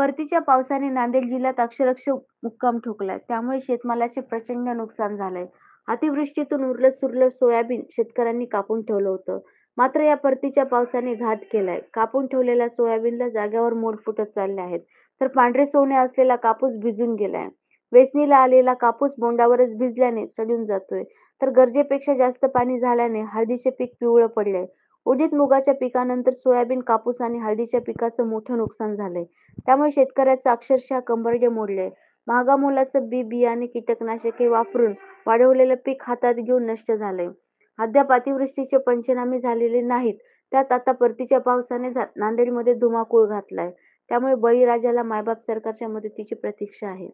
परतीच्या पावसाने नांदेड जिल्ह्यात अक्षरशः मुक्काम ठोकलाय त्यामुळे शेतमालाचे प्रचंड नुकसान झालंय अतिवृष्टीतून उरलं सुरलं सोयाबीन शेतकऱ्यांनी कापून ठेवलं होतं मात्र या परतीच्या पावसाने घात केलाय कापून ठेवलेल्या सोयाबीनला जाग्यावर मोड फुटत चालले आहेत तर पांढरे सोने असलेला कापूस भिजून गेलाय वेचणीला आलेला कापूस बोंडावरच भिजल्याने सडून जातोय तर गरजेपेक्षा जास्त पाणी झाल्याने हळदीचे पीक पिवळं पडलंय उडीद, मुगाच्या पिकानंतर सोयाबीन, कापूस आणि हळदीच्या पिकाचं मोठं नुकसान झालंय. त्यामुळे शेतकऱ्याचं अक्षरशः कंबरडे मोडले मुलाचं बी बियाणे, कीटकनाशके वापरून वाढवलेलं पीक हातात घेऊन नष्ट झालंय. अद्याप अतिवृष्टीचे पंचनामे झालेले नाहीत. त्यात आता परतीच्या पावसाने नांदेडमध्ये धुमाकूळ घातलाय. त्यामुळे बळीराजाला मायबाप सरकारच्या मदतीची प्रतीक्षा आहे.